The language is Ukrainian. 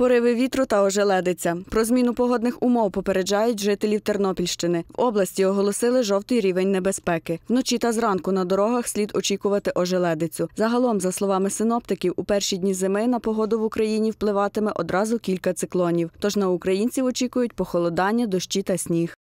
пориви вітру та ожеледиця. Про зміну погодних умов попереджають жителів Тернопільщини. В області оголосили жовтий рівень небезпеки. Вночі та зранку на дорогах слід очікувати ожеледицю. Загалом, за словами синоптиків, у перші дні зими на погоду в Україні впливатиме одразу кілька циклонів. Тож на українців очікують похолодання, дощі та сніг.